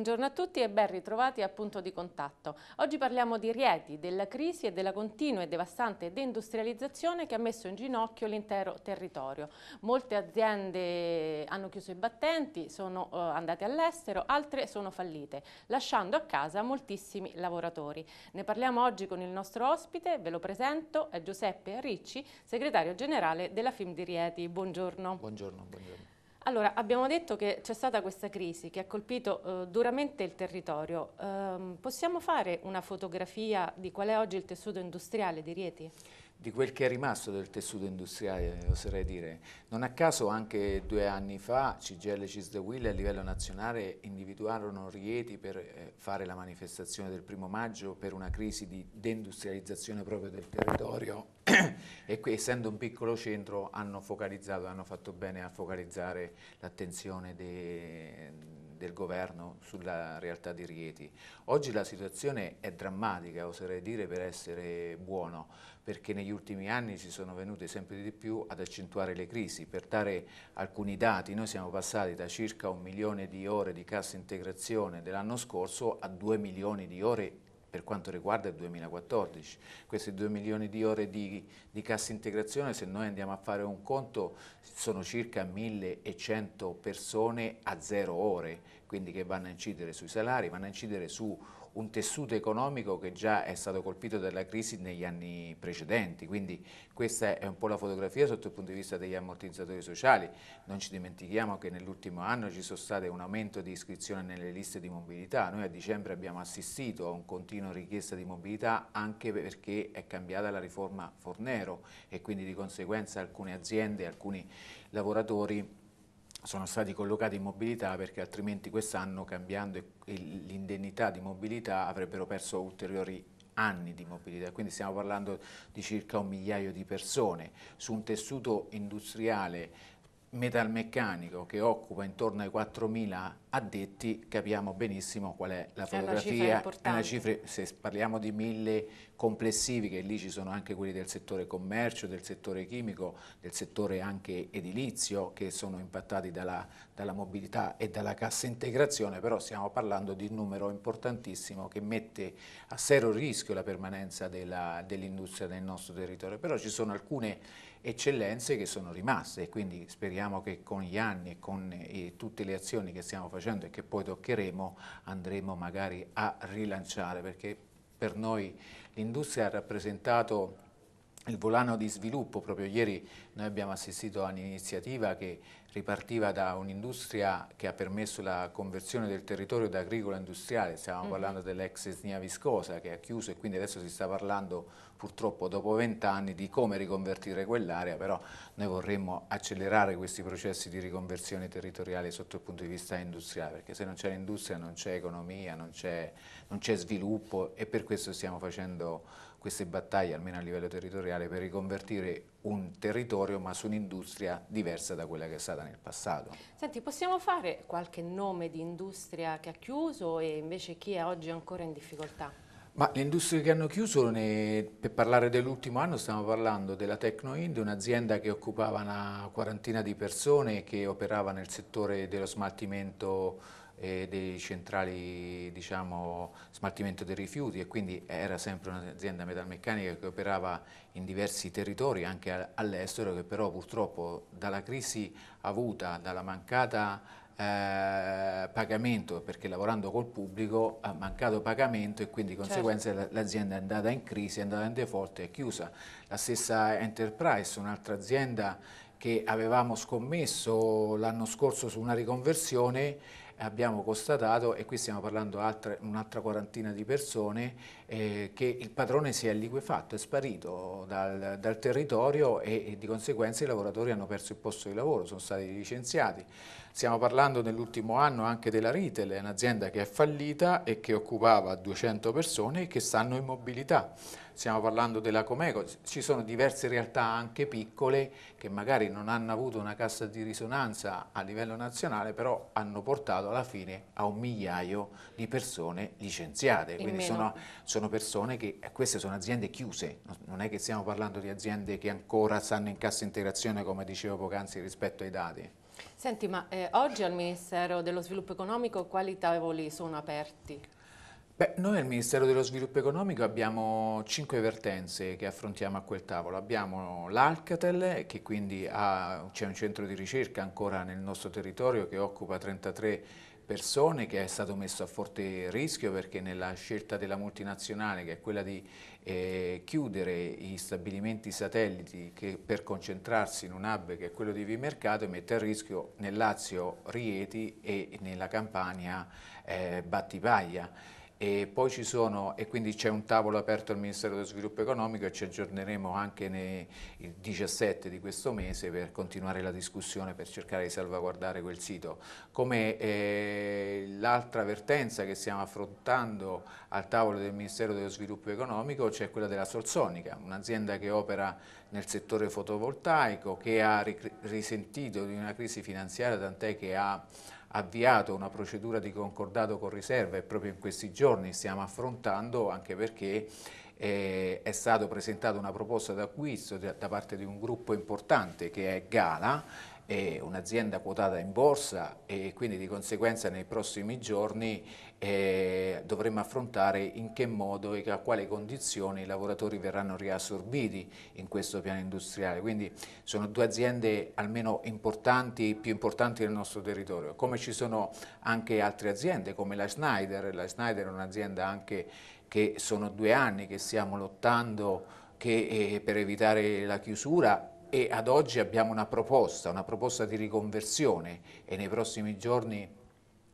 Buongiorno a tutti e ben ritrovati a Punto di Contatto. Oggi parliamo di Rieti, della crisi e della continua e devastante deindustrializzazione che ha messo in ginocchio l'intero territorio. Molte aziende hanno chiuso i battenti, sono uh, andate all'estero, altre sono fallite, lasciando a casa moltissimi lavoratori. Ne parliamo oggi con il nostro ospite, ve lo presento, è Giuseppe Ricci, segretario generale della FIM di Rieti. Buongiorno. Buongiorno, buongiorno. Allora, abbiamo detto che c'è stata questa crisi che ha colpito eh, duramente il territorio. Eh, possiamo fare una fotografia di qual è oggi il tessuto industriale di Rieti? di quel che è rimasto del tessuto industriale, oserei dire. Non a caso anche due anni fa CGL e The Will a livello nazionale individuarono Rieti per eh, fare la manifestazione del primo maggio per una crisi di deindustrializzazione proprio del territorio e essendo un piccolo centro hanno focalizzato, hanno fatto bene a focalizzare l'attenzione dei del governo sulla realtà di Rieti. Oggi la situazione è drammatica, oserei dire, per essere buono, perché negli ultimi anni si sono venute sempre di più ad accentuare le crisi. Per dare alcuni dati, noi siamo passati da circa un milione di ore di cassa integrazione dell'anno scorso a due milioni di ore per quanto riguarda il 2014. Questi 2 milioni di ore di, di cassa integrazione, se noi andiamo a fare un conto, sono circa 1100 persone a zero ore, quindi che vanno a incidere sui salari, vanno a incidere su un tessuto economico che già è stato colpito dalla crisi negli anni precedenti, quindi questa è un po' la fotografia sotto il punto di vista degli ammortizzatori sociali, non ci dimentichiamo che nell'ultimo anno ci sono state un aumento di iscrizione nelle liste di mobilità, noi a dicembre abbiamo assistito a un continuo richiesta di mobilità anche perché è cambiata la riforma Fornero e quindi di conseguenza alcune aziende, alcuni lavoratori sono stati collocati in mobilità perché altrimenti quest'anno cambiando l'indennità di mobilità avrebbero perso ulteriori anni di mobilità, quindi stiamo parlando di circa un migliaio di persone su un tessuto industriale metalmeccanico che occupa intorno ai 4.000 addetti capiamo benissimo qual è la fotografia, è una cifra, se parliamo di mille complessivi che lì ci sono anche quelli del settore commercio, del settore chimico, del settore anche edilizio che sono impattati dalla, dalla mobilità e dalla cassa integrazione, però stiamo parlando di un numero importantissimo che mette a serio rischio la permanenza dell'industria dell nel nostro territorio, però ci sono alcune eccellenze che sono rimaste e quindi speriamo che con gli anni e con eh, tutte le azioni che stiamo facendo e che poi toccheremo andremo magari a rilanciare perché per noi l'industria ha rappresentato il volano di sviluppo, proprio ieri noi abbiamo assistito a un'iniziativa che ripartiva da un'industria che ha permesso la conversione del territorio da agricolo industriale, stiamo mm -hmm. parlando dell'ex Snia Viscosa che ha chiuso e quindi adesso si sta parlando purtroppo dopo vent'anni di come riconvertire quell'area, però noi vorremmo accelerare questi processi di riconversione territoriale sotto il punto di vista industriale, perché se non c'è l'industria non c'è economia, non c'è sviluppo e per questo stiamo facendo queste battaglie, almeno a livello territoriale, per riconvertire un territorio ma su un'industria diversa da quella che è stata nel passato. Senti, possiamo fare qualche nome di industria che ha chiuso e invece chi è oggi ancora in difficoltà? Ma le industrie che hanno chiuso, ne, per parlare dell'ultimo anno, stiamo parlando della Tecnoind, un'azienda che occupava una quarantina di persone e che operava nel settore dello smaltimento eh, dei centrali diciamo, smaltimento dei rifiuti e quindi era sempre un'azienda metalmeccanica che operava in diversi territori anche all'estero che però purtroppo dalla crisi avuta, dalla mancata eh, pagamento perché lavorando col pubblico ha mancato pagamento e quindi di certo. conseguenza certo. l'azienda è andata in crisi, è andata in default e è chiusa. La stessa Enterprise, un'altra azienda che avevamo scommesso l'anno scorso su una riconversione abbiamo constatato, e qui stiamo parlando altre, un'altra quarantina di persone, eh, che il padrone si è liquefatto, è sparito dal, dal territorio e, e, di conseguenza i lavoratori hanno perso il posto di lavoro, sono stati licenziati. Stiamo parlando nell'ultimo anno anche della Ritel, un'azienda che è fallita e che occupava 200 persone e che stanno in mobilità. Stiamo parlando della Comeco, ci sono diverse realtà anche piccole che magari non hanno avuto una cassa di risonanza a livello nazionale, però hanno portato alla fine a un migliaio di persone licenziate. Quindi sono, sono sono persone che, eh, queste sono aziende chiuse, non è che stiamo parlando di aziende che ancora stanno in cassa integrazione come dicevo poc'anzi rispetto ai dati. Senti, ma eh, oggi al Ministero dello Sviluppo Economico quali tavoli sono aperti? Beh, noi al Ministero dello Sviluppo Economico abbiamo cinque vertenze che affrontiamo a quel tavolo. Abbiamo l'Alcatel, che quindi c'è un centro di ricerca ancora nel nostro territorio che occupa 33 persone che è stato messo a forte rischio perché nella scelta della multinazionale che è quella di eh, chiudere gli stabilimenti satelliti che, per concentrarsi in un hub che è quello di Vimercato mette a rischio nel Lazio Rieti e nella Campania eh, Battipaglia e poi ci sono, e quindi c'è un tavolo aperto al Ministero dello Sviluppo Economico e ci aggiorneremo anche nei, il 17 di questo mese per continuare la discussione per cercare di salvaguardare quel sito. Come eh, l'altra vertenza che stiamo affrontando al tavolo del Ministero dello Sviluppo Economico c'è cioè quella della Solsonica, un'azienda che opera nel settore fotovoltaico, che ha risentito di una crisi finanziaria tant'è che ha avviato una procedura di concordato con riserva e proprio in questi giorni stiamo affrontando anche perché eh, è stata presentata una proposta d'acquisto da, da parte di un gruppo importante che è Gala è un'azienda quotata in borsa e quindi di conseguenza nei prossimi giorni eh, dovremo affrontare in che modo e a quale condizioni i lavoratori verranno riassorbiti in questo piano industriale. Quindi sono due aziende almeno importanti, più importanti del nostro territorio, come ci sono anche altre aziende come la Schneider, la Schneider è un'azienda anche che sono due anni che stiamo lottando che, eh, per evitare la chiusura e ad oggi abbiamo una proposta, una proposta di riconversione e nei prossimi giorni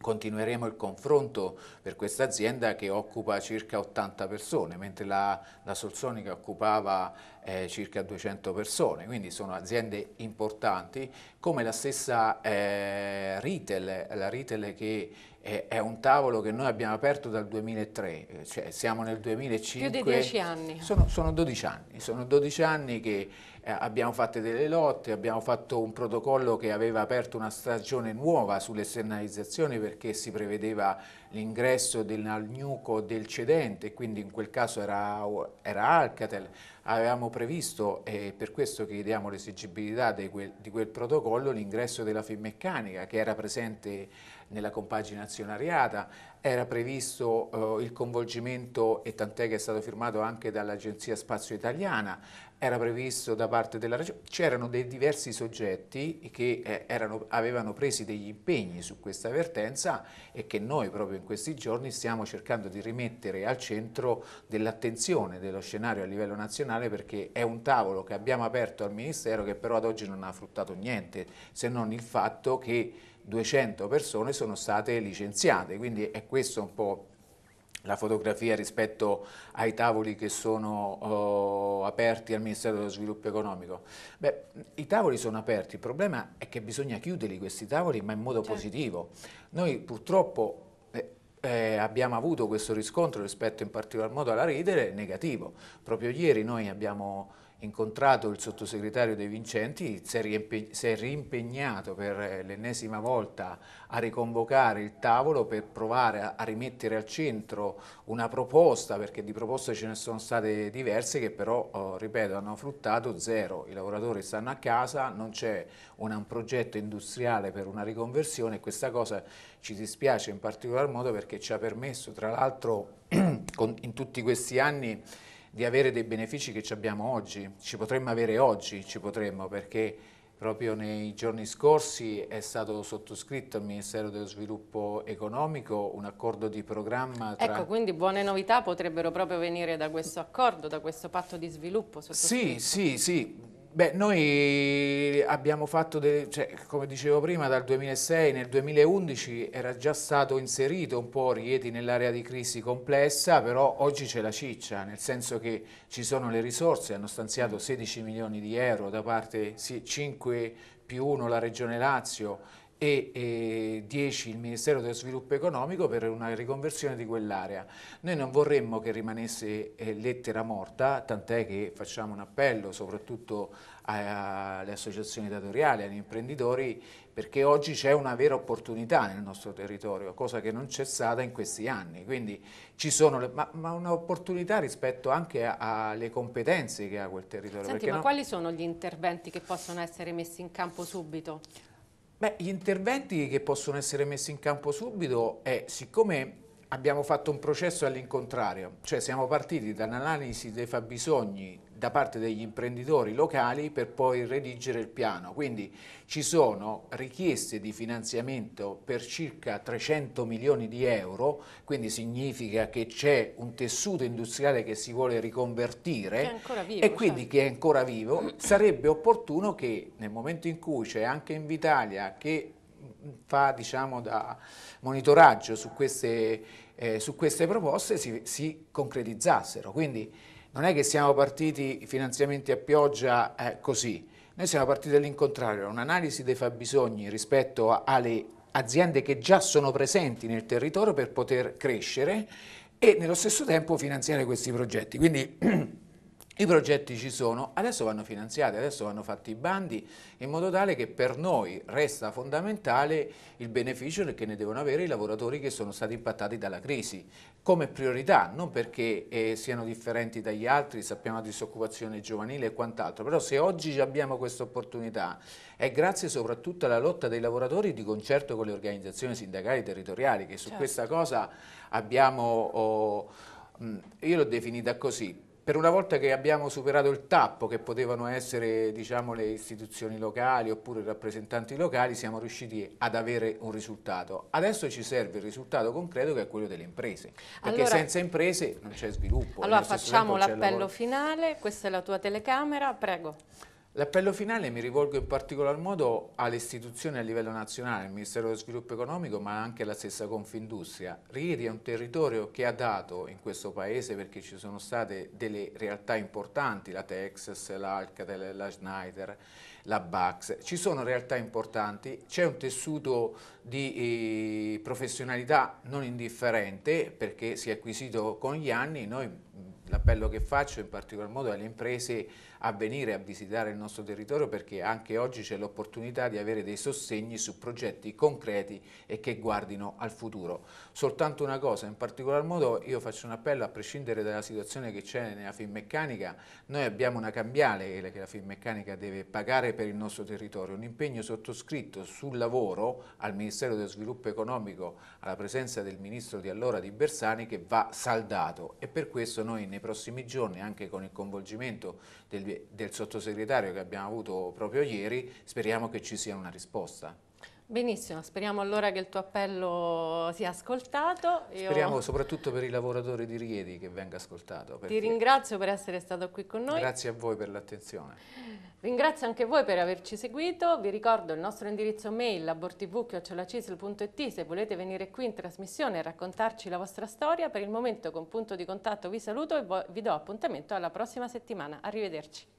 continueremo il confronto per questa azienda che occupa circa 80 persone, mentre la, la Solsonica occupava eh, circa 200 persone, quindi sono aziende importanti, come la stessa eh, retail, la retail che eh, è un tavolo che noi abbiamo aperto dal 2003, eh, cioè siamo nel 2005. Più di 10 anni. Sono, sono 12 anni, sono 12 anni che eh, abbiamo fatto delle lotte, abbiamo fatto un protocollo che aveva aperto una stagione nuova sull'esternalizzazione perché si prevedeva l'ingresso dell'agnuco del cedente, quindi in quel caso era, era Alcatel, avevamo previsto, e eh, per questo chiediamo l'esigibilità di, di quel protocollo, l'ingresso della Finmeccanica che era presente nella compagine azionariata, era previsto eh, il coinvolgimento e tant'è che è stato firmato anche dall'Agenzia Spazio Italiana, era previsto da parte della Regione, c'erano dei diversi soggetti che eh, erano, avevano preso degli impegni su questa avvertenza e che noi proprio in questi giorni stiamo cercando di rimettere al centro dell'attenzione dello scenario a livello nazionale perché è un tavolo che abbiamo aperto al Ministero che però ad oggi non ha fruttato niente se non il fatto che 200 persone sono state licenziate, quindi è questo un po' la fotografia rispetto ai tavoli che sono uh, aperti al Ministero dello Sviluppo Economico? Beh, i tavoli sono aperti, il problema è che bisogna chiuderli questi tavoli ma in modo certo. positivo. Noi purtroppo eh, eh abbiamo avuto questo riscontro rispetto in particolar modo alla ridere negativo. Proprio ieri noi abbiamo incontrato il sottosegretario De Vincenti, si è, rimpegnato per eh, l'ennesima volta a riconvocare il tavolo per provare a, rimettere al centro una proposta, perché di proposte ce ne sono state diverse che però, oh, ripeto, hanno fruttato zero. I lavoratori stanno a casa, non c'è un, progetto industriale per una riconversione e questa cosa ci dispiace in particolar modo perché ci ha permesso, tra l'altro, in tutti questi anni di avere dei benefici che abbiamo oggi, ci potremmo avere oggi, ci potremmo perché proprio nei giorni scorsi è stato sottoscritto al Ministero dello Sviluppo Economico un accordo di programma. Tra... Ecco, quindi buone novità potrebbero proprio venire da questo accordo, da questo patto di sviluppo. Sì, sì, sì. Beh, noi abbiamo fatto, delle, cioè, come dicevo prima, dal 2006 nel 2011 era già stato inserito un po' Rieti nell'area di crisi complessa, però oggi c'è la ciccia, nel senso che ci sono le risorse, hanno stanziato 16 milioni di euro da parte 5 più 1 la Regione Lazio e, e 10 il Ministero dello Sviluppo Economico per una riconversione di quell'area. Noi non vorremmo che rimanesse eh, lettera morta, tant'è che facciamo un appello soprattutto alle associazioni datoriali, agli imprenditori, perché oggi c'è una vera opportunità nel nostro territorio, cosa che non c'è stata in questi anni. Quindi ci sono, le, ma, ma un'opportunità rispetto anche alle competenze che ha quel territorio. Senti, ma no? quali sono gli interventi che possono essere messi in campo subito? Beh, gli interventi che possono essere messi in campo subito è, siccome abbiamo fatto un processo all'incontrario, cioè siamo partiti dall'analisi dei fabbisogni da parte degli imprenditori locali per poi redigere il piano. Quindi ci sono richieste di finanziamento per circa 300 milioni di euro, quindi significa che c'è un tessuto industriale che si vuole riconvertire vivo, e quindi certo. che è ancora vivo. Sarebbe opportuno che nel momento in cui c'è anche in Vitalia che fa diciamo, da monitoraggio su queste, eh, su queste proposte si, si concretizzassero. Quindi, non è che siamo partiti i finanziamenti a pioggia eh, così, noi siamo partiti dall'incontrario, un'analisi dei fabbisogni rispetto a, alle aziende che già sono presenti nel territorio per poter crescere e nello stesso tempo finanziare questi progetti. Quindi I progetti ci sono, adesso vanno finanziati, adesso vanno fatti i bandi in modo tale che per noi resta fondamentale il beneficio che ne devono avere i lavoratori che sono stati impattati dalla crisi come priorità, non perché eh, siano differenti dagli altri, sappiamo la disoccupazione giovanile e quant'altro, però se oggi abbiamo questa opportunità è grazie soprattutto alla lotta dei lavoratori di concerto con le organizzazioni sindacali territoriali che su certo. questa cosa abbiamo... Oh, io l'ho definita così, per una volta che abbiamo superato il tappo che potevano essere diciamo, le istituzioni locali oppure i rappresentanti locali, siamo riusciti ad avere un risultato. Adesso ci serve il risultato concreto che è quello delle imprese, perché allora, senza imprese non c'è sviluppo. Allora facciamo l'appello finale, questa è la tua telecamera, prego. L'appello finale mi rivolgo in particolar modo alle istituzioni a livello nazionale, il Ministero dello Sviluppo Economico, ma anche alla stessa Confindustria. Rieti è un territorio che ha dato in questo paese perché ci sono state delle realtà importanti, la Texas, l'Alcatel, la Schneider, la Bax. Ci sono realtà importanti, c'è un tessuto di eh, professionalità non indifferente perché si è acquisito con gli anni. L'appello che faccio in particolar modo alle imprese a venire a visitare il nostro territorio perché anche oggi c'è l'opportunità di avere dei sostegni su progetti concreti e che guardino al futuro. Soltanto una cosa, in particolar modo io faccio un appello a prescindere dalla situazione che c'è nella Finmeccanica, noi abbiamo una cambiale che la Finmeccanica deve pagare per il nostro territorio, un impegno sottoscritto sul lavoro al Ministero dello Sviluppo Economico alla presenza del Ministro di allora di Bersani che va saldato e per questo noi nei prossimi giorni anche con il coinvolgimento del del sottosegretario che abbiamo avuto proprio ieri, speriamo che ci sia una risposta. Benissimo, speriamo allora che il tuo appello sia ascoltato. Io speriamo soprattutto per i lavoratori di Riedi che venga ascoltato. Ti ringrazio per essere stato qui con noi. Grazie a voi per l'attenzione. Ringrazio anche voi per averci seguito, vi ricordo il nostro indirizzo mail labortv.it se volete venire qui in trasmissione e raccontarci la vostra storia. Per il momento con punto di contatto vi saluto e vi do appuntamento alla prossima settimana. Arrivederci.